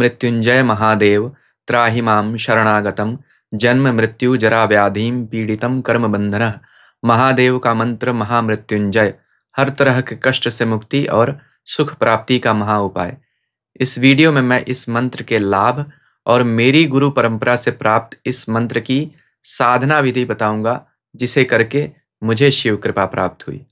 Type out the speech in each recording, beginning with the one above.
मृत्युंजय महादेव त्राही मां शरणागतम जन्म मृत्यु जरा व्याधिम पीड़ितम कर्म बंधन महादेव का मंत्र महामृत्युंजय हर तरह के कष्ट से मुक्ति और सुख प्राप्ति का महा उपाय इस वीडियो में मैं इस मंत्र के लाभ और मेरी गुरु परंपरा से प्राप्त इस मंत्र की साधना विधि बताऊंगा जिसे करके मुझे शिव कृपा प्राप्त हुई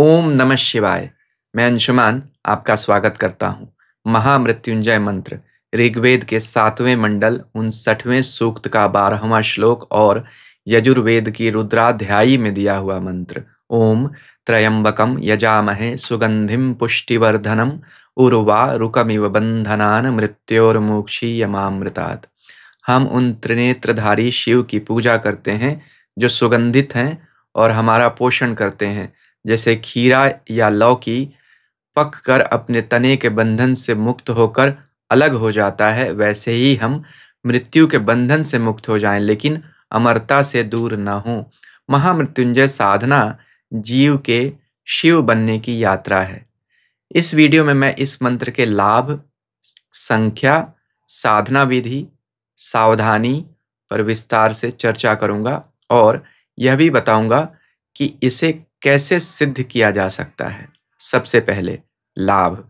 ओम नमः शिवाय मैं अंशुमान आपका स्वागत करता हूँ महामृत्युंजय मंत्र ऋग्वेद के सातवें मंडल उनसठवें सूक्त का बारहवां श्लोक और यजुर्वेद की रुद्राध्यायी में दिया हुआ मंत्र ओम त्रयंबकम यजामहे सुगंधिम पुष्टिवर्धनम उर्वा रुकमिव बंधनान मृत्योर्मोक्षीयमामृतात् हम उन त्रिनेत्रधारी शिव की पूजा करते हैं जो सुगंधित हैं और हमारा पोषण करते हैं जैसे खीरा या लौकी पक कर अपने तने के बंधन से मुक्त होकर अलग हो जाता है वैसे ही हम मृत्यु के बंधन से मुक्त हो जाएं लेकिन अमरता से दूर न हों महामृत्युंजय साधना जीव के शिव बनने की यात्रा है इस वीडियो में मैं इस मंत्र के लाभ संख्या साधना विधि सावधानी पर विस्तार से चर्चा करूंगा और यह भी बताऊंगा कि इसे कैसे सिद्ध किया जा सकता है सबसे पहले लाभ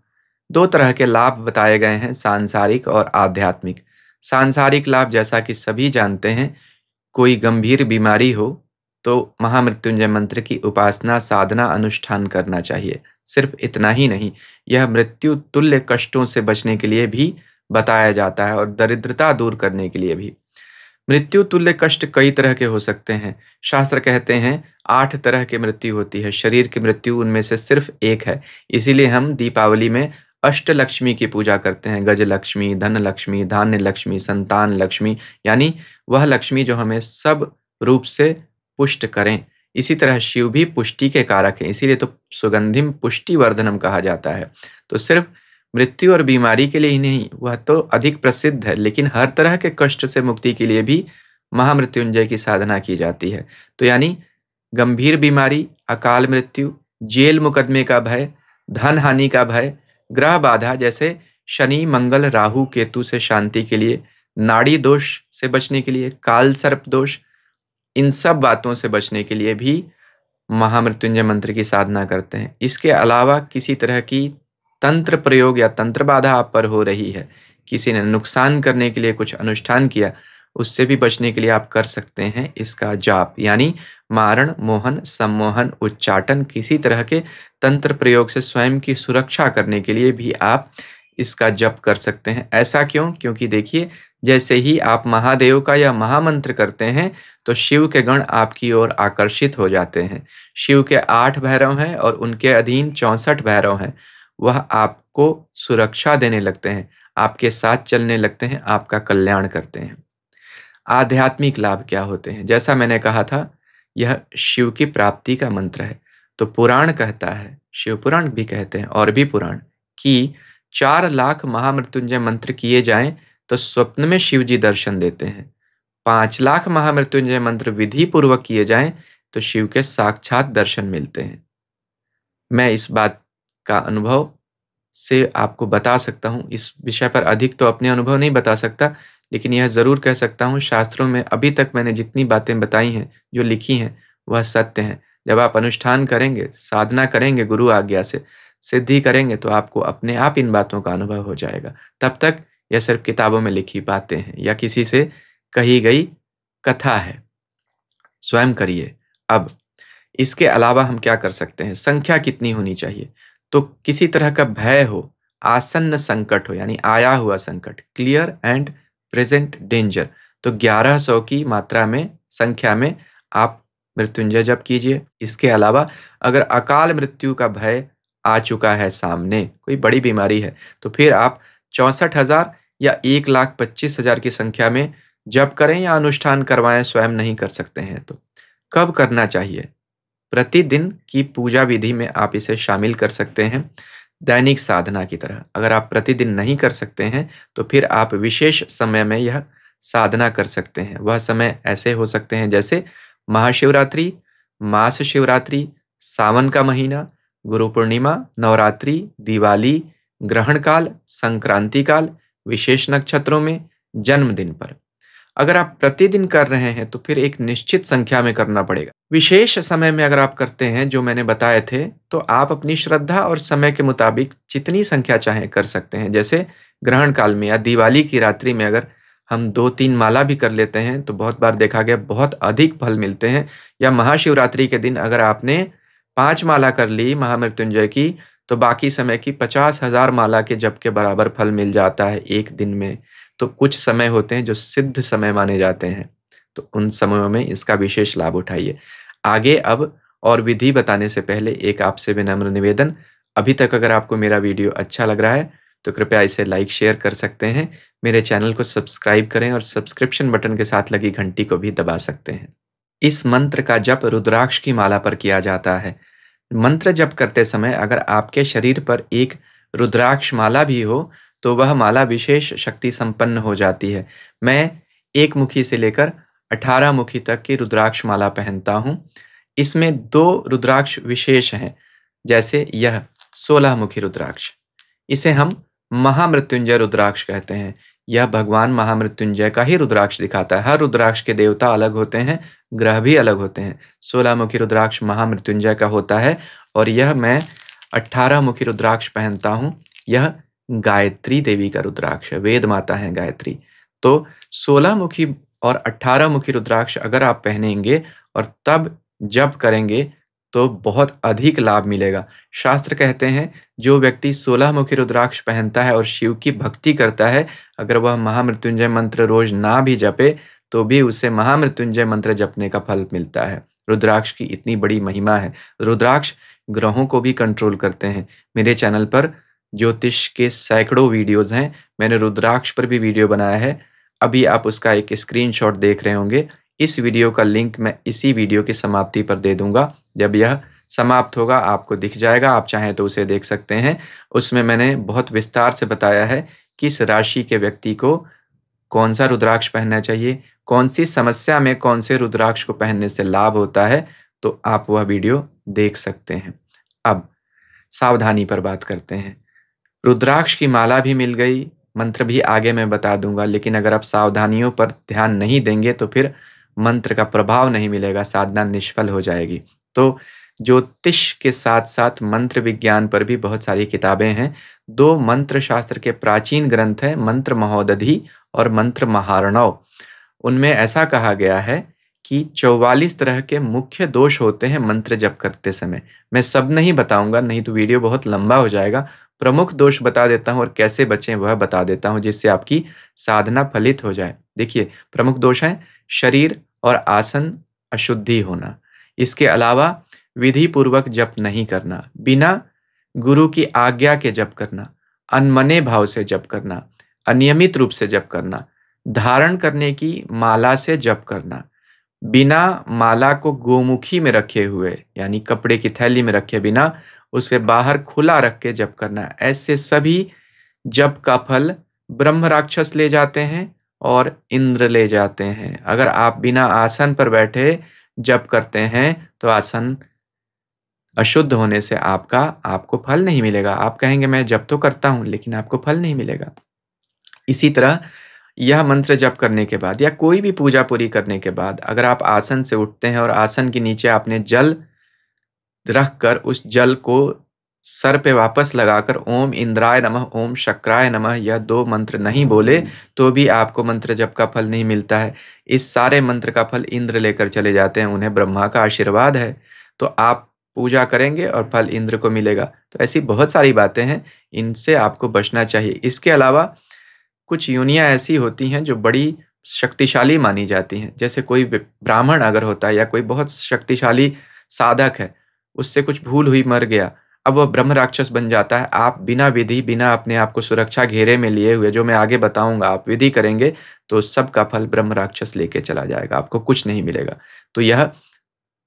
दो तरह के लाभ बताए गए हैं सांसारिक और आध्यात्मिक सांसारिक लाभ जैसा कि सभी जानते हैं कोई गंभीर बीमारी हो तो महामृत्युंजय मंत्र की उपासना साधना अनुष्ठान करना चाहिए सिर्फ इतना ही नहीं यह मृत्यु तुल्य कष्टों से बचने के लिए भी बताया जाता है और दरिद्रता दूर करने के लिए भी मृत्यु तुल्य कष्ट कई तरह के हो सकते हैं शास्त्र कहते हैं आठ तरह की मृत्यु होती है शरीर की मृत्यु उनमें से सिर्फ एक है इसीलिए हम दीपावली में अष्टलक्ष्मी की पूजा करते हैं गज लक्ष्मी धन लक्ष्मी धान्य लक्ष्मी संतान लक्ष्मी यानी वह लक्ष्मी जो हमें सब रूप से पुष्ट करें इसी तरह शिव भी पुष्टि के कारक हैं इसीलिए तो सुगंधिम पुष्टिवर्धनम कहा जाता है तो सिर्फ मृत्यु और बीमारी के लिए ही नहीं वह तो अधिक प्रसिद्ध है लेकिन हर तरह के कष्ट से मुक्ति के लिए भी महामृत्युंजय की साधना की जाती है तो यानी गंभीर बीमारी अकाल मृत्यु जेल मुकदमे का भय धन हानि का भय ग्रह बाधा जैसे शनि मंगल राहु केतु से शांति के लिए नाड़ी दोष से बचने के लिए काल सर्प दोष इन सब बातों से बचने के लिए भी महामृत्युंजय मंत्र की साधना करते हैं इसके अलावा किसी तरह की तंत्र प्रयोग या तंत्र बाधा आप पर हो रही है किसी ने नुकसान करने के लिए कुछ अनुष्ठान किया उससे भी बचने के लिए आप कर सकते हैं इसका जाप यानी मारण मोहन सम्मोहन उच्चाटन किसी तरह के तंत्र प्रयोग से स्वयं की सुरक्षा करने के लिए भी आप इसका जप कर सकते हैं ऐसा क्यों क्योंकि देखिए जैसे ही आप महादेव का या महामंत्र करते हैं तो शिव के गण आपकी ओर आकर्षित हो जाते हैं शिव के आठ भैरव हैं और उनके अधीन चौंसठ भैरव हैं वह आपको सुरक्षा देने लगते हैं आपके साथ चलने लगते हैं आपका कल्याण करते हैं आध्यात्मिक लाभ क्या होते हैं जैसा मैंने कहा था यह शिव की प्राप्ति का मंत्र है तो पुराण कहता है शिव पुराण भी कहते हैं और भी पुराण कि चार लाख महामृत्युंजय मंत्र किए जाएं तो स्वप्न में शिव जी दर्शन देते हैं पांच लाख महामृत्युंजय मंत्र विधि पूर्वक किए जाएं तो शिव के साक्षात दर्शन मिलते हैं मैं इस बात का अनुभव से आपको बता सकता हूँ इस विषय पर अधिक तो अपने अनुभव नहीं बता सकता लेकिन यह ज़रूर कह सकता हूँ शास्त्रों में अभी तक मैंने जितनी बातें बताई हैं जो लिखी हैं वह सत्य हैं जब आप अनुष्ठान करेंगे साधना करेंगे गुरु आज्ञा से सिद्धि करेंगे तो आपको अपने आप इन बातों का अनुभव हो जाएगा तब तक यह सिर्फ किताबों में लिखी बातें हैं या किसी से कही गई कथा है स्वयं करिए अब इसके अलावा हम क्या कर सकते हैं संख्या कितनी होनी चाहिए तो किसी तरह का भय हो आसन्न संकट हो यानी आया हुआ संकट क्लियर एंड प्रेजेंट डेंजर तो 1100 की मात्रा में संख्या में आप मृत्युंजय जप कीजिए इसके अलावा अगर अकाल मृत्यु का भय आ चुका है सामने कोई बड़ी बीमारी है तो फिर आप चौंसठ हजार या एक लाख पच्चीस हजार की संख्या में जप करें या अनुष्ठान करवाएं स्वयं नहीं कर सकते हैं तो कब करना चाहिए प्रतिदिन की पूजा विधि में आप इसे शामिल कर सकते हैं दैनिक साधना की तरह अगर आप प्रतिदिन नहीं कर सकते हैं तो फिर आप विशेष समय में यह साधना कर सकते हैं वह समय ऐसे हो सकते हैं जैसे महाशिवरात्रि मास शिवरात्रि सावन का महीना गुरु पूर्णिमा नवरात्रि दिवाली ग्रहण काल संक्रांति काल विशेष नक्षत्रों में जन्मदिन पर अगर आप प्रतिदिन कर रहे हैं तो फिर एक निश्चित संख्या में करना पड़ेगा विशेष समय में अगर आप करते हैं जो मैंने बताए थे तो आप अपनी श्रद्धा और समय के मुताबिक जितनी संख्या चाहे कर सकते हैं जैसे ग्रहण काल में या दिवाली की रात्रि में अगर हम दो तीन माला भी कर लेते हैं तो बहुत बार देखा गया बहुत अधिक फल मिलते हैं या महाशिवरात्रि के दिन अगर आपने पाँच माला कर ली महामृत्युंजय की तो बाकी समय की पचास हजार माला के जब के बराबर फल मिल जाता है एक दिन में तो कुछ समय होते हैं जो सिद्ध समय माने जाते हैं तो उन समयों में इसका विशेष लाभ उठाइए आगे अब और विधि बताने से पहले एक आपसे विनम्र निवेदन अभी तक अगर आपको मेरा वीडियो अच्छा लग रहा है तो कृपया इसे लाइक शेयर कर सकते हैं मेरे चैनल को सब्सक्राइब करें और सब्सक्रिप्शन बटन के साथ लगी घंटी को भी दबा सकते हैं इस मंत्र का जप रुद्राक्ष की माला पर किया जाता है मंत्र जप करते समय अगर आपके शरीर पर एक रुद्राक्ष माला भी हो तो वह माला विशेष शक्ति संपन्न हो जाती है मैं एक मुखी से लेकर अठारह मुखी तक की रुद्राक्ष माला पहनता हूँ इसमें दो रुद्राक्ष विशेष हैं जैसे यह सोलह मुखी रुद्राक्ष इसे हम महामृत्युंजय रुद्राक्ष कहते हैं यह भगवान महामृत्युंजय का ही रुद्राक्ष दिखाता है हर रुद्राक्ष के देवता अलग होते हैं ग्रह भी अलग होते हैं सोलह मुखी रुद्राक्ष महामृत्युंजय का होता है और यह मैं अट्ठारह मुखी रुद्राक्ष पहनता हूँ यह गायत्री देवी का रुद्राक्ष वेद माता है गायत्री तो सोलह मुखी और अट्ठारह मुखी रुद्राक्ष अगर आप पहनेंगे और तब जप करेंगे तो बहुत अधिक लाभ मिलेगा शास्त्र कहते हैं जो व्यक्ति सोलह मुखी रुद्राक्ष पहनता है और शिव की भक्ति करता है अगर वह महामृत्युंजय मंत्र रोज ना भी जपे तो भी उसे महामृत्युंजय मंत्र जपने का फल मिलता है रुद्राक्ष की इतनी बड़ी महिमा है रुद्राक्ष ग्रहों को भी कंट्रोल करते हैं मेरे चैनल पर ज्योतिष के सैकड़ों वीडियोस हैं मैंने रुद्राक्ष पर भी वीडियो बनाया है अभी आप उसका एक स्क्रीनशॉट देख रहे होंगे इस वीडियो का लिंक मैं इसी वीडियो की समाप्ति पर दे दूंगा जब यह समाप्त होगा आपको दिख जाएगा आप चाहें तो उसे देख सकते हैं उसमें मैंने बहुत विस्तार से बताया है किस राशि के व्यक्ति को कौन सा रुद्राक्ष पहनना चाहिए कौन सी समस्या में कौन से रुद्राक्ष को पहनने से लाभ होता है तो आप वह वीडियो देख सकते हैं अब सावधानी पर बात करते हैं रुद्राक्ष की माला भी मिल गई मंत्र भी आगे मैं बता दूंगा लेकिन अगर आप सावधानियों पर ध्यान नहीं देंगे तो फिर मंत्र का प्रभाव नहीं मिलेगा साधना निष्फल हो जाएगी तो ज्योतिष के साथ साथ मंत्र विज्ञान पर भी बहुत सारी किताबें हैं दो मंत्र शास्त्र के प्राचीन ग्रंथ हैं मंत्र महोदधि और मंत्र महारणव उनमें ऐसा कहा गया है कि 44 तरह के मुख्य दोष होते हैं मंत्र जप करते समय मैं सब नहीं बताऊंगा नहीं तो वीडियो बहुत लंबा हो जाएगा प्रमुख दोष बता देता हूं और कैसे बचें वह बता देता हूं जिससे आपकी साधना फलित हो जाए देखिए प्रमुख दोष हैं शरीर और आसन अशुद्धि होना इसके अलावा विधि पूर्वक जप नहीं करना बिना गुरु की आज्ञा के जप करना अनमने भाव से जप करना अनियमित रूप से जप करना धारण करने की माला से जप करना बिना माला को गोमुखी में रखे हुए यानी कपड़े की थैली में रखे बिना उसे बाहर खुला रख के जप करना ऐसे सभी जप का फल ब्रह्म राक्षस ले जाते हैं और इंद्र ले जाते हैं अगर आप बिना आसन पर बैठे जप करते हैं तो आसन अशुद्ध होने से आपका आपको फल नहीं मिलेगा आप कहेंगे मैं जप तो करता हूं लेकिन आपको फल नहीं मिलेगा इसी तरह यह मंत्र जप करने के बाद या कोई भी पूजा पूरी करने के बाद अगर आप आसन से उठते हैं और आसन के नीचे आपने जल रख कर उस जल को सर पे वापस लगाकर ओम इंद्राय नमः ओम शक्राय नमः यह दो मंत्र नहीं हम्म। बोले तो भी आपको मंत्र जप का फल नहीं मिलता है इस सारे मंत्र का फल इंद्र लेकर चले जाते हैं उन्हें ब्रह्मा का आशीर्वाद है तो आप पूजा करेंगे और फल इंद्र को मिलेगा तो ऐसी बहुत सारी बातें हैं इनसे आपको बचना चाहिए इसके अलावा कुछ योनियाँ ऐसी होती हैं जो बड़ी शक्तिशाली मानी जाती हैं जैसे कोई ब्राह्मण अगर होता है या कोई बहुत शक्तिशाली साधक है उससे कुछ भूल हुई मर गया अब वह ब्रह्म राक्षस बन जाता है आप बिना विधि बिना अपने आप को सुरक्षा घेरे में लिए हुए जो मैं आगे बताऊंगा आप विधि करेंगे तो सबका फल ब्रह्म राक्षस लेके चला जाएगा आपको कुछ नहीं मिलेगा तो यह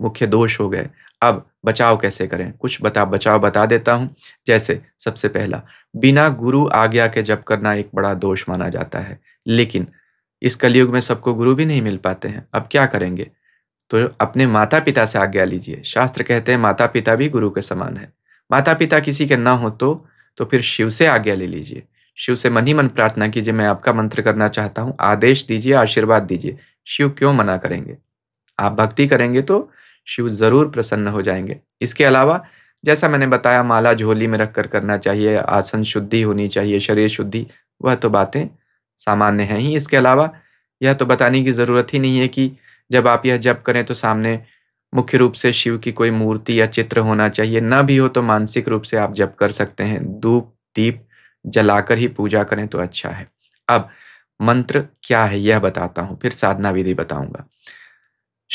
मुख्य दोष हो गए अब बचाव कैसे करें कुछ बता बचाव बता देता हूँ जैसे सबसे पहला बिना गुरु आज्ञा के जप करना एक बड़ा दोष माना जाता है लेकिन इस कलयुग में सबको गुरु भी नहीं मिल पाते हैं अब क्या करेंगे तो अपने माता पिता से आज्ञा लीजिए शास्त्र कहते हैं माता पिता भी गुरु के समान है माता पिता किसी के ना हो तो तो फिर शिव से आज्ञा ले लीजिए शिव से मन ही मन प्रार्थना कीजिए मैं आपका मंत्र करना चाहता हूँ आदेश दीजिए आशीर्वाद दीजिए शिव क्यों मना करेंगे आप भक्ति करेंगे तो शिव ज़रूर प्रसन्न हो जाएंगे इसके अलावा जैसा मैंने बताया माला झोली में रख कर करना चाहिए आसन शुद्धि होनी चाहिए शरीर शुद्धि वह तो बातें सामान्य हैं ही इसके अलावा यह तो बताने की ज़रूरत ही नहीं है कि जब आप यह जप करें तो सामने मुख्य रूप से शिव की कोई मूर्ति या चित्र होना चाहिए न भी हो तो मानसिक रूप से आप जप कर सकते हैं धूप दीप जलाकर ही पूजा करें तो अच्छा है अब मंत्र क्या है यह बताता हूँ फिर साधना विधि बताऊंगा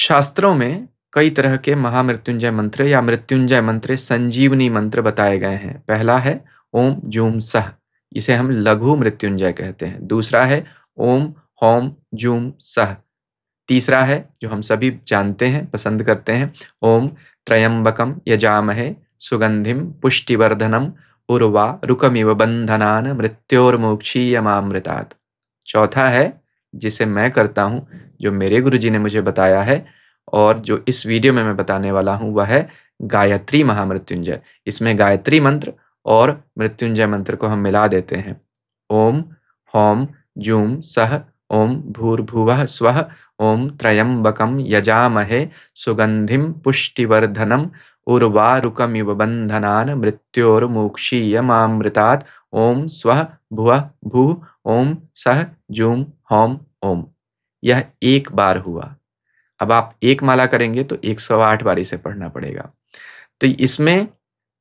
शास्त्रों में कई तरह के महामृत्युंजय मंत्र या मृत्युंजय मंत्र संजीवनी मंत्र बताए गए हैं पहला है ओम जूम सह इसे हम लघु मृत्युंजय कहते हैं दूसरा है ओम होम जूम सह तीसरा है जो हम सभी जानते हैं पसंद करते हैं ओम त्रयंबकम यजामहे सुगंधिम पुष्टिवर्धनम उर्वा रुकमिव बंधनान मृत्योर्मोक्षीय मामृतात् चौथा है जिसे मैं करता हूँ जो मेरे गुरुजी ने मुझे बताया है और जो इस वीडियो में मैं बताने वाला हूँ वह है गायत्री महामृत्युंजय इसमें गायत्री मंत्र और मृत्युंजय मंत्र को हम मिला देते हैं ओम होम जूम सह ओम भूर्भुव स्व ओम त्रयंबकम यजामहे सुगंधि पुष्टिवर्धनम उर्वारुकमिव बंधनान मृत्योर्मोक्षीय मामृतात् ओम स्व भुव भू ओम सह जूम होम ओम यह एक बार हुआ अब आप एक माला करेंगे तो 108 बार इसे पढ़ना पड़ेगा तो इसमें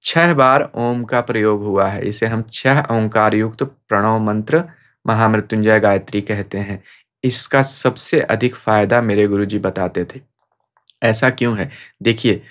छह बार ओम का प्रयोग हुआ है इसे हम छह ओंकार युक्त तो प्रणव मंत्र महामृत्युंजय गायत्री कहते हैं इसका सबसे अधिक फायदा मेरे गुरुजी बताते थे ऐसा क्यों है देखिए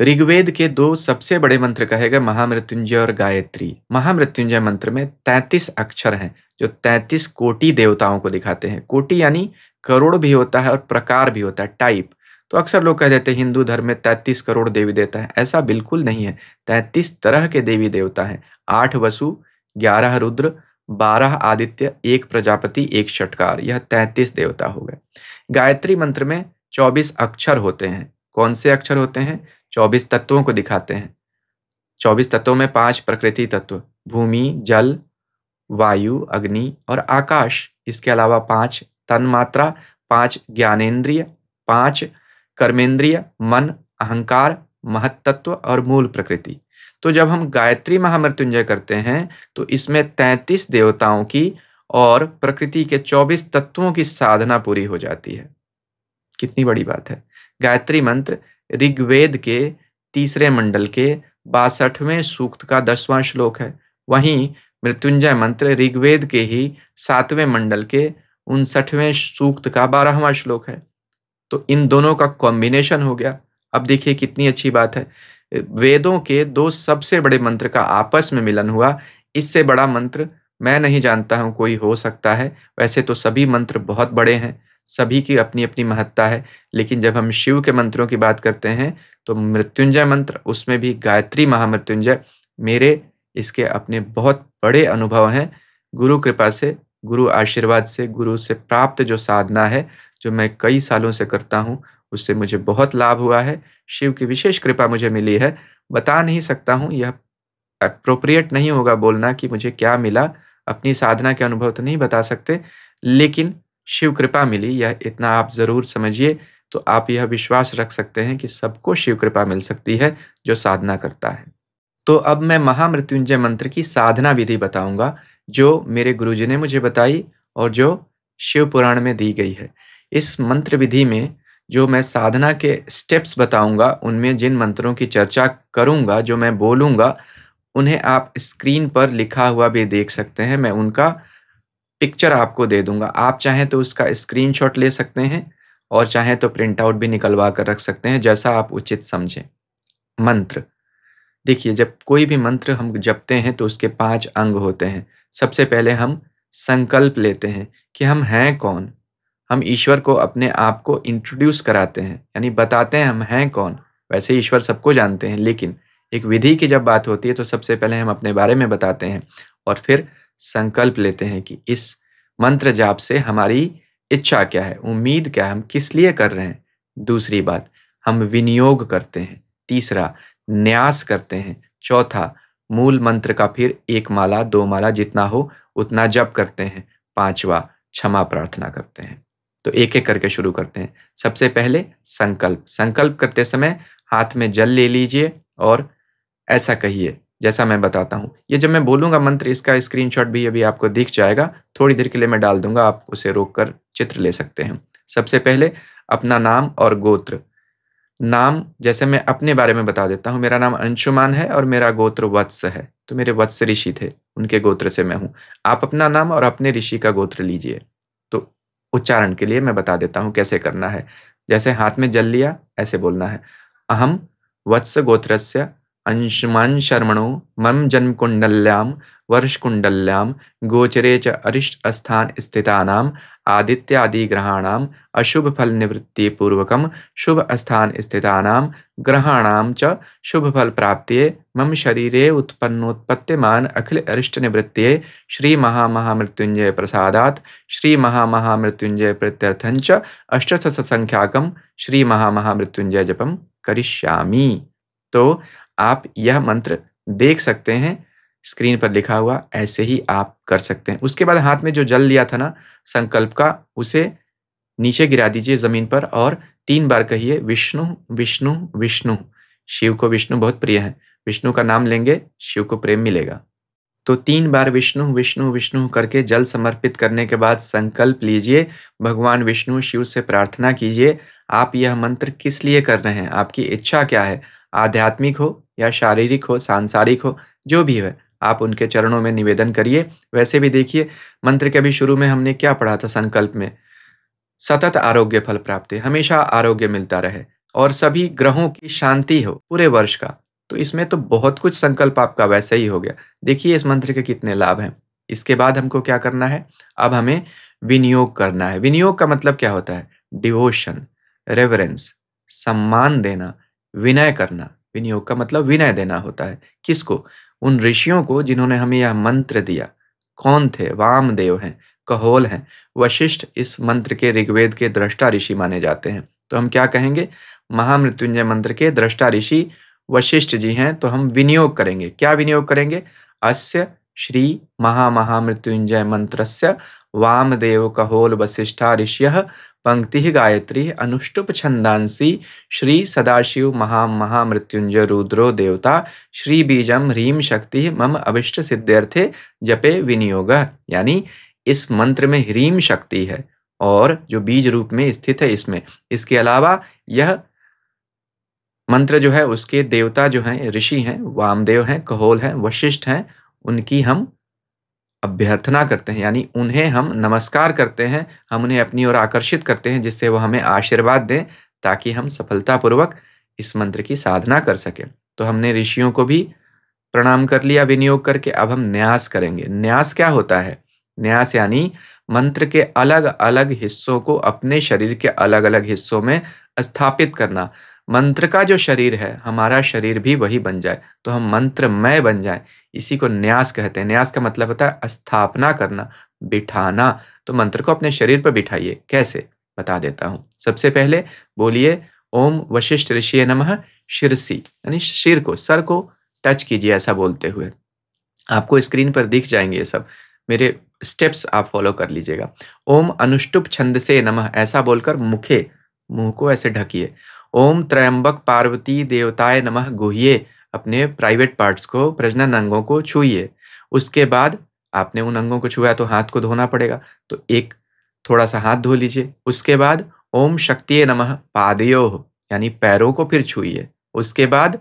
ऋग्वेद के दो सबसे बड़े मंत्र कहे गए महामृत्युंजय और गायत्री महामृत्युंजय मंत्र में तैतीस अक्षर हैं जो तैतीस कोटि देवताओं को दिखाते हैं कोटि यानी करोड़ भी होता है और प्रकार भी होता है टाइप तो अक्सर लोग कह देते हैं हिंदू धर्म में तैतीस करोड़ देवी देवता है ऐसा बिल्कुल नहीं है तैतीस तरह के देवी देवता हैं आठ वसु ग्यारह रुद्र बारह आदित्य एक प्रजापति एक षटकार यह तैतीस देवता हो गए गायत्री मंत्र में चौबीस अक्षर होते हैं कौन से अक्षर होते हैं चौबीस तत्वों को दिखाते हैं चौबीस तत्वों में पांच प्रकृति तत्व भूमि जल वायु अग्नि और आकाश इसके अलावा पांच तन्मात्रा पांच ज्ञानेन्द्रिय पांच कर्मेंद्रिय मन अहंकार महत्त्व और मूल प्रकृति तो जब हम गायत्री महामृत्युंजय करते हैं तो इसमें तैंतीस देवताओं की और प्रकृति के चौबीस तत्वों की साधना पूरी हो जाती है कितनी बड़ी बात है गायत्री मंत्र ऋग्वेद के तीसरे मंडल के बासठवें सूक्त का दसवां श्लोक है वहीं मृत्युंजय मंत्र ऋग्वेद के ही सातवें मंडल के उनसठवें सूक्त का बारहवां श्लोक है तो इन दोनों का कॉम्बिनेशन हो गया अब देखिए कितनी अच्छी बात है वेदों के दो सबसे बड़े मंत्र का आपस में मिलन हुआ इससे बड़ा मंत्र मैं नहीं जानता हूँ कोई हो सकता है वैसे तो सभी मंत्र बहुत बड़े हैं सभी की अपनी अपनी महत्ता है लेकिन जब हम शिव के मंत्रों की बात करते हैं तो मृत्युंजय मंत्र उसमें भी गायत्री महामृत्युंजय मेरे इसके अपने बहुत बड़े अनुभव हैं गुरु कृपा से गुरु आशीर्वाद से गुरु से प्राप्त जो साधना है जो मैं कई सालों से करता हूँ उससे मुझे बहुत लाभ हुआ है शिव की विशेष कृपा मुझे मिली है बता नहीं सकता हूँ यह अप्रोप्रिएट नहीं होगा बोलना कि मुझे क्या मिला अपनी साधना के अनुभव तो नहीं बता सकते लेकिन शिव कृपा मिली यह इतना आप ज़रूर समझिए तो आप यह विश्वास रख सकते हैं कि सबको शिव कृपा मिल सकती है जो साधना करता है तो अब मैं महामृत्युंजय मंत्र की साधना विधि बताऊंगा जो मेरे गुरु जी ने मुझे बताई और जो शिव पुराण में दी गई है इस मंत्र विधि में जो मैं साधना के स्टेप्स बताऊंगा उनमें जिन मंत्रों की चर्चा करूंगा जो मैं बोलूंगा उन्हें आप स्क्रीन पर लिखा हुआ भी देख सकते हैं मैं उनका पिक्चर आपको दे दूंगा आप चाहें तो उसका स्क्रीनशॉट ले सकते हैं और चाहें तो प्रिंट आउट भी निकलवा कर रख सकते हैं जैसा आप उचित समझें मंत्र देखिए जब कोई भी मंत्र हम जपते हैं तो उसके पांच अंग होते हैं सबसे पहले हम संकल्प लेते हैं कि हम हैं कौन हम ईश्वर को अपने आप को इंट्रोड्यूस कराते हैं यानी बताते हैं हम हैं कौन वैसे ईश्वर सबको जानते हैं लेकिन एक विधि की जब बात होती है तो सबसे पहले हम अपने बारे में बताते हैं और फिर संकल्प लेते हैं कि इस मंत्र जाप से हमारी इच्छा क्या है उम्मीद क्या है हम किस लिए कर रहे हैं दूसरी बात हम विनियोग करते हैं तीसरा न्यास करते हैं चौथा मूल मंत्र का फिर एक माला दो माला जितना हो उतना जप करते हैं पांचवा क्षमा प्रार्थना करते हैं तो एक एक करके शुरू करते हैं सबसे पहले संकल्प संकल्प करते समय हाथ में जल ले लीजिए और ऐसा कहिए जैसा मैं बताता हूँ ये जब मैं बोलूँगा मंत्र इसका स्क्रीनशॉट भी अभी आपको दिख जाएगा थोड़ी देर के लिए मैं डाल दूंगा आप उसे रोककर चित्र ले सकते हैं सबसे पहले अपना नाम और गोत्र नाम जैसे मैं अपने बारे में बता देता हूँ मेरा नाम अंशुमान है और मेरा गोत्र वत्स है तो मेरे वत्स ऋषि थे उनके गोत्र से मैं हूँ आप अपना नाम और अपने ऋषि का गोत्र लीजिए तो उच्चारण के लिए मैं बता देता हूँ कैसे करना है जैसे हाथ में जल लिया ऐसे बोलना है अहम वत्स गोत्र से शर्मणों मम जन्म कुंडल्याम वर्षकुण्डल्यां गोचरे च अरिष्ट स्थान फल निवृत्ति अशुभफलनिवृत्तिपूर्वकं शुभ स्थान स्थितानां ग्रहाणां च शुभफलप्राप्त्ये मम शरीरे उत्पन्नोत्पत्त्यमान अखिल अरिष्ट अरिष्टनिवृत्तये श्रीमहामहामृत्युञ्जयप्रसादात् श्रीमहामहामृत्युञ्जयप्रत्यर्थं च महामहामृत्युंजय श्रीमहामहामृत्युञ्जयजपं करिष्यामि तो आप यह मंत्र देख सकते हैं स्क्रीन पर लिखा हुआ ऐसे ही आप कर सकते हैं उसके बाद हाथ में जो जल लिया था ना संकल्प का उसे नीचे गिरा दीजिए जमीन पर और तीन बार कहिए विष्णु विष्णु विष्णु शिव को विष्णु बहुत प्रिय है विष्णु का नाम लेंगे शिव को प्रेम मिलेगा तो तीन बार विष्णु विष्णु विष्णु करके जल समर्पित करने के बाद संकल्प लीजिए भगवान विष्णु शिव से प्रार्थना कीजिए आप यह मंत्र किस लिए कर रहे हैं आपकी इच्छा क्या है आध्यात्मिक हो या शारीरिक हो सांसारिक हो जो भी है आप उनके चरणों में निवेदन करिए वैसे भी देखिए मंत्र के भी शुरू में हमने क्या पढ़ा था संकल्प में सतत आरोग्य फल प्राप्ति हमेशा आरोग्य मिलता रहे और सभी ग्रहों की शांति हो पूरे वर्ष का तो इसमें तो बहुत कुछ संकल्प आपका वैसे ही हो गया देखिए इस मंत्र के कितने लाभ हैं इसके बाद हमको क्या करना है अब हमें विनियोग करना है विनियोग का मतलब क्या होता है डिवोशन रेवरेंस सम्मान देना विनय करना विनियोग का मतलब विनय देना होता है किसको उन ऋषियों को जिन्होंने हमें यह मंत्र दिया कौन थे वामदेव हैं कहोल हैं वशिष्ठ इस मंत्र के ऋग्वेद के दृष्टा ऋषि माने जाते हैं तो हम क्या कहेंगे महामृत्युंजय मंत्र के दृष्टा ऋषि वशिष्ठ जी हैं तो हम विनियोग करेंगे क्या विनियोग करेंगे अस्य श्री महामहामृत्युंजय मंत्र से वामदेव कहोल वशिष्ठा ऋष्य पंक्ति गायत्री अनुष्टुप छंदी श्री सदाशिव महा महामृत्युंजय रुद्रो देवता श्री बीजम ह्रीम शक्ति मम अभिष्ट सिद्ध्यर्थे जपे विनियोग यानी इस मंत्र में ह्रीम शक्ति है और जो बीज रूप में स्थित है इसमें इसके अलावा यह मंत्र जो है उसके देवता जो हैं ऋषि हैं वामदेव हैं कहोल हैं वशिष्ठ हैं उनकी हम अभ्यर्थना करते हैं यानी उन्हें हम नमस्कार करते हैं हम उन्हें अपनी ओर आकर्षित करते हैं जिससे वो हमें आशीर्वाद दें ताकि हम सफलतापूर्वक इस मंत्र की साधना कर सकें तो हमने ऋषियों को भी प्रणाम कर लिया विनियोग करके अब हम न्यास करेंगे न्यास क्या होता है न्यास यानी मंत्र के अलग अलग हिस्सों को अपने शरीर के अलग अलग हिस्सों में स्थापित करना मंत्र का जो शरीर है हमारा शरीर भी वही बन जाए तो हम मंत्रमय बन जाए इसी को न्यास कहते हैं न्यास का मतलब होता है स्थापना करना बिठाना तो मंत्र को अपने शरीर पर बिठाइए कैसे बता देता हूँ सबसे पहले बोलिए ओम वशिष्ठ ऋषि नमः शिरसी यानी शिर को सर को टच कीजिए ऐसा बोलते हुए आपको स्क्रीन पर दिख जाएंगे ये सब मेरे स्टेप्स आप फॉलो कर लीजिएगा ओम अनुष्टुप छंद से नमः ऐसा बोलकर मुखे मुंह को ऐसे ढकिए ओम त्रयंबक पार्वती देवताए नमः गुहिए अपने प्राइवेट पार्ट्स को प्रजनन अंगों को छूइए उसके बाद आपने उन अंगों को छुआ तो हाथ को धोना पड़ेगा तो एक थोड़ा सा हाथ धो लीजिए उसके बाद ओम शक्तिये नमः पादयो यानी पैरों को फिर छूइए उसके बाद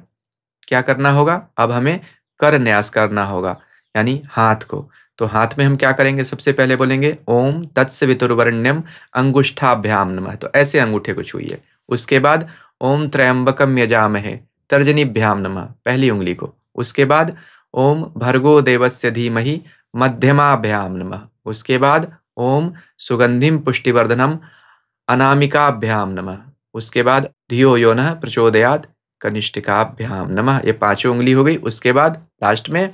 क्या करना होगा अब हमें कर न्यास करना होगा यानी हाथ को तो हाथ में हम क्या करेंगे सबसे पहले बोलेंगे ओम तत्सवितुर्वर्ण्यम अंगुष्ठाभ्याम नमः तो ऐसे अंगूठे को छूइए उसके बाद ओम त्रयंबकम यजामहे तर्जनीभ्याम नम पहली उंगली को उसके बाद ओम भर्गो देवस्य धीमहि मध्यमाभ्याम नम उसके बाद ओम सुगंधिम पुष्टिवर्धनम अनामिकाभ्याम नम उसके बाद धियो यो न प्रचोदयात कनिष्ठिकाभ्याम नम ये पांचों उंगली हो गई उसके बाद लास्ट में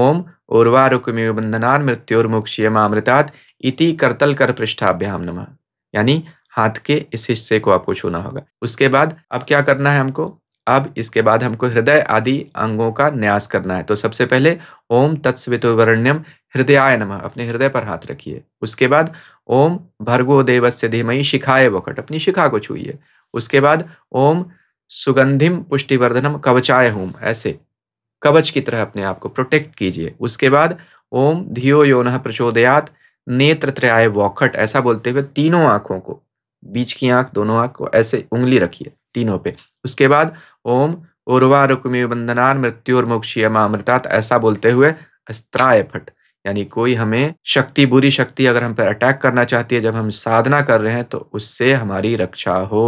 ओम उर्वारुकमी बंधनान मृत्योर्मुक्षीयमामृतात् इति करतल कर पृष्ठाभ्याम नम यानी हाथ के इस हिस्से को आपको छूना होगा उसके बाद अब क्या करना है हमको अब इसके बाद हमको हृदय आदि अंगों का न्यास करना है तो सबसे पहले ओम तत्सवितुवर्ण्यम हृदयाय नम अपने हृदय पर हाथ रखिए उसके बाद ओम भर्गो देवस्य धीमयी शिखाए वकट अपनी शिखा को छूइए उसके बाद ओम सुगंधिम पुष्टिवर्धनम कवचाय होम ऐसे कवच की तरह अपने आप को प्रोटेक्ट कीजिए उसके बाद ओम धियो योन प्रचोदयात नेत्र त्रयाय वॉकट ऐसा बोलते हुए तीनों आंखों को बीच की आंख दोनों आंख को ऐसे उंगली रखिए तीनों पे उसके बाद ओम उर्वा रुकमे वंदनार मृत्युर मोक्षियमा ऐसा बोलते हुए अस्त्राय फट यानी कोई हमें शक्ति बुरी शक्ति अगर हम पर अटैक करना चाहती है जब हम साधना कर रहे हैं तो उससे हमारी रक्षा हो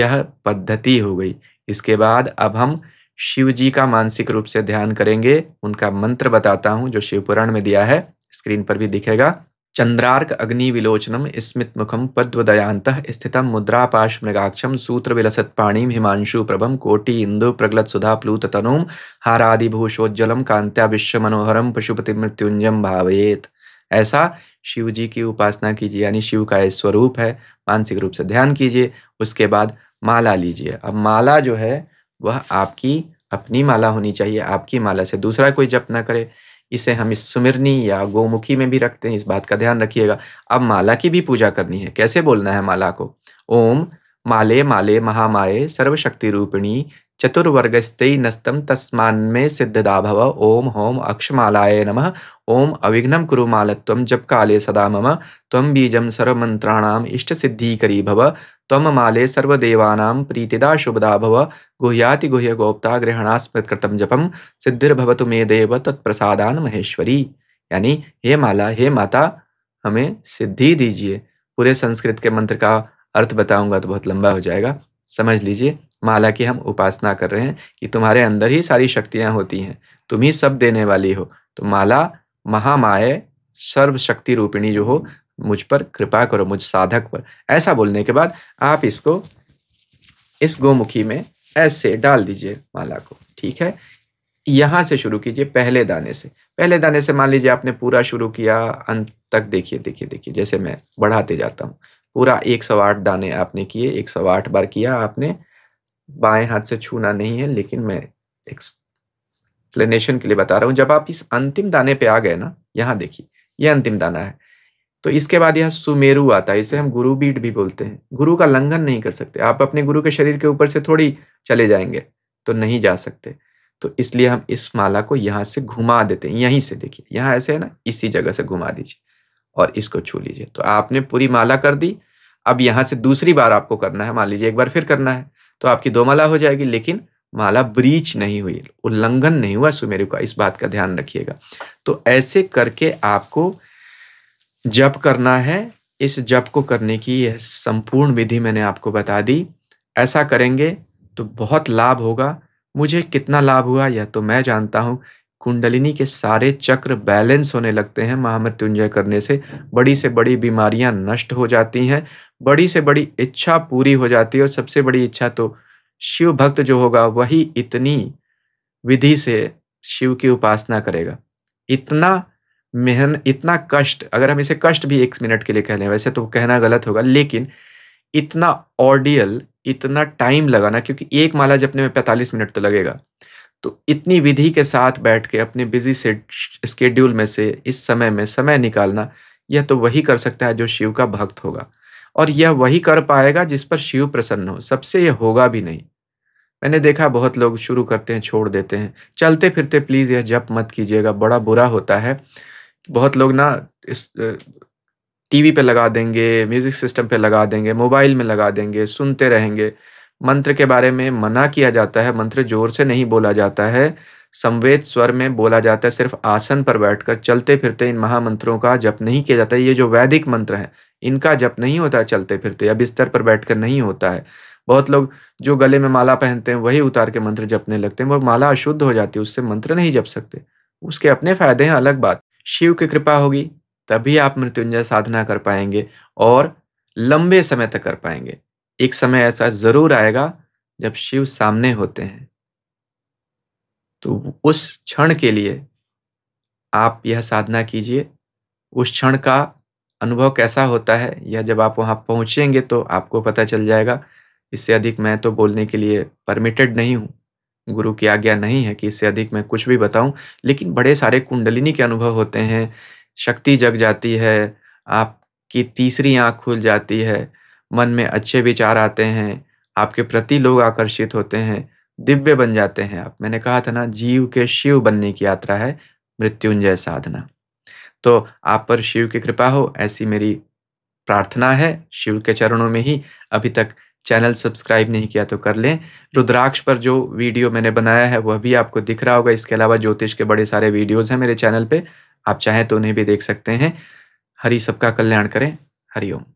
यह पद्धति हो गई इसके बाद अब हम शिव जी का मानसिक रूप से ध्यान करेंगे उनका मंत्र बताता हूँ जो शिवपुराण में दिया है स्क्रीन पर भी दिखेगा चंद्रार्क अग्नि विलोचनम स्मित मुखम मृगाक्षम सूत्र हिमांशु प्रभम कोटि इंदु प्रगलत सुधा प्लूत तनुम हिमांशुप्रभं कांत्या विश्व मनोहरम पशुपति मृत्युंजम भावयेत ऐसा शिव जी की उपासना कीजिए यानी शिव का स्वरूप है मानसिक रूप से ध्यान कीजिए उसके बाद माला लीजिए अब माला जो है वह आपकी अपनी माला होनी चाहिए आपकी माला से दूसरा कोई जप ना करे इसे हम इस सुमिरनी या गोमुखी में भी रखते हैं इस बात का ध्यान रखिएगा अब माला की भी पूजा करनी है कैसे बोलना है माला को ओम माले माले महामाये सर्वशक्ति रूपिणी चतुर्वर्गस्तेनस्तम सिद्धदा सिद्धदाभव ओम होम अक्षमालाय नम ओम अविघ्न कुर मल जप काले सदा मम तम बीज सर्वमंत्राणाम इष्ट सिद्धीकरी भव तम माले सर्वदेवानां प्रीतिदा शुभदा भव गुह्याति गुह्य गोप्ता गृहणा जपम सिद्धिर्भवतु मे देव तत्प्रसादान महेश्वरी यानी हे माला हे माता हमें सिद्धि दीजिए पूरे संस्कृत के मंत्र का अर्थ बताऊंगा तो बहुत लंबा हो जाएगा समझ लीजिए माला की हम उपासना कर रहे हैं कि तुम्हारे अंदर ही सारी शक्तियाँ होती हैं तुम ही सब देने वाली हो तो माला महामाए सर्वशक्ति रूपिणी जो हो मुझ पर कृपा करो मुझ साधक पर ऐसा बोलने के बाद आप इसको इस गोमुखी में ऐसे डाल दीजिए माला को ठीक है यहाँ से शुरू कीजिए पहले दाने से पहले दाने से मान लीजिए आपने पूरा शुरू किया अंत तक देखिए देखिए देखिए जैसे मैं बढ़ाते जाता हूँ पूरा 108 दाने आपने किए 108 बार किया आपने बाएं हाथ से छूना नहीं है लेकिन मैं एक्सप्लेनेशन के लिए बता रहा हूँ जब आप इस अंतिम दाने पे आ गए ना यहाँ देखिए ये अंतिम दाना है तो इसके बाद यह सुमेरु आता है इसे हम गुरु बीट भी बोलते हैं गुरु का लंघन नहीं कर सकते आप अपने गुरु के शरीर के ऊपर से थोड़ी चले जाएंगे तो नहीं जा सकते तो इसलिए हम इस माला को यहाँ से घुमा देते हैं यहीं से देखिए यहाँ ऐसे है ना इसी जगह से घुमा दीजिए और इसको छू लीजिए तो आपने पूरी माला कर दी अब यहाँ से दूसरी बार आपको करना है मान लीजिए एक बार फिर करना है तो आपकी दो माला हो जाएगी लेकिन माला ब्रीच नहीं हुई उल्लंघन नहीं हुआ सुमेरु का इस बात का ध्यान रखिएगा तो ऐसे करके आपको जप करना है इस जप को करने की यह संपूर्ण विधि मैंने आपको बता दी ऐसा करेंगे तो बहुत लाभ होगा मुझे कितना लाभ हुआ यह तो मैं जानता हूँ कुंडलिनी के सारे चक्र बैलेंस होने लगते हैं महामृत्युंजय करने से बड़ी से बड़ी बीमारियां नष्ट हो जाती हैं बड़ी से बड़ी इच्छा पूरी हो जाती है और सबसे बड़ी इच्छा तो शिव भक्त जो होगा वही इतनी विधि से शिव की उपासना करेगा इतना मेहन इतना कष्ट अगर हम इसे कष्ट भी एक मिनट के लिए कह लें वैसे तो कहना गलत होगा लेकिन इतना ऑडियल इतना टाइम लगाना क्योंकि एक माला जपने में 45 मिनट तो लगेगा तो इतनी विधि के साथ बैठ के अपने बिजी से स्केड्यूल में से इस समय में समय निकालना यह तो वही कर सकता है जो शिव का भक्त होगा और यह वही कर पाएगा जिस पर शिव प्रसन्न हो सबसे यह होगा भी नहीं मैंने देखा बहुत लोग शुरू करते हैं छोड़ देते हैं चलते फिरते प्लीज़ यह जप मत कीजिएगा बड़ा बुरा होता है बहुत लोग ना इस टीवी पे लगा देंगे म्यूज़िक सिस्टम पे लगा देंगे मोबाइल में लगा देंगे सुनते रहेंगे मंत्र के बारे में मना किया जाता है मंत्र जोर से नहीं बोला जाता है संवेद स्वर में बोला जाता है सिर्फ आसन पर बैठकर चलते फिरते इन महामंत्रों का जप नहीं किया जाता है ये जो वैदिक मंत्र हैं इनका जप नहीं होता है चलते फिरते या बिस्तर पर बैठकर नहीं होता है बहुत लोग जो गले में माला पहनते हैं वही उतार के मंत्र जपने लगते हैं वो माला अशुद्ध हो जाती है उससे मंत्र नहीं जप सकते उसके अपने फायदे हैं अलग बात शिव की कृपा होगी तभी आप मृत्युंजय साधना कर पाएंगे और लंबे समय तक कर पाएंगे एक समय ऐसा जरूर आएगा जब शिव सामने होते हैं तो उस क्षण के लिए आप यह साधना कीजिए उस क्षण का अनुभव कैसा होता है या जब आप वहाँ पहुँचेंगे तो आपको पता चल जाएगा इससे अधिक मैं तो बोलने के लिए परमिटेड नहीं हूँ गुरु की आज्ञा नहीं है कि इससे अधिक मैं कुछ भी बताऊं लेकिन बड़े सारे कुंडलिनी के अनुभव होते हैं शक्ति जग जाती है आपकी तीसरी आँख खुल जाती है मन में अच्छे विचार आते हैं आपके प्रति लोग आकर्षित होते हैं दिव्य बन जाते हैं आप मैंने कहा था ना जीव के शिव बनने की यात्रा है मृत्युंजय साधना तो आप पर शिव की कृपा हो ऐसी मेरी प्रार्थना है शिव के चरणों में ही अभी तक चैनल सब्सक्राइब नहीं किया तो कर लें रुद्राक्ष पर जो वीडियो मैंने बनाया है वह भी आपको दिख रहा होगा इसके अलावा ज्योतिष के बड़े सारे वीडियोज़ हैं मेरे चैनल पर आप चाहें तो उन्हें भी देख सकते हैं हरी सबका कल्याण करें हरिओम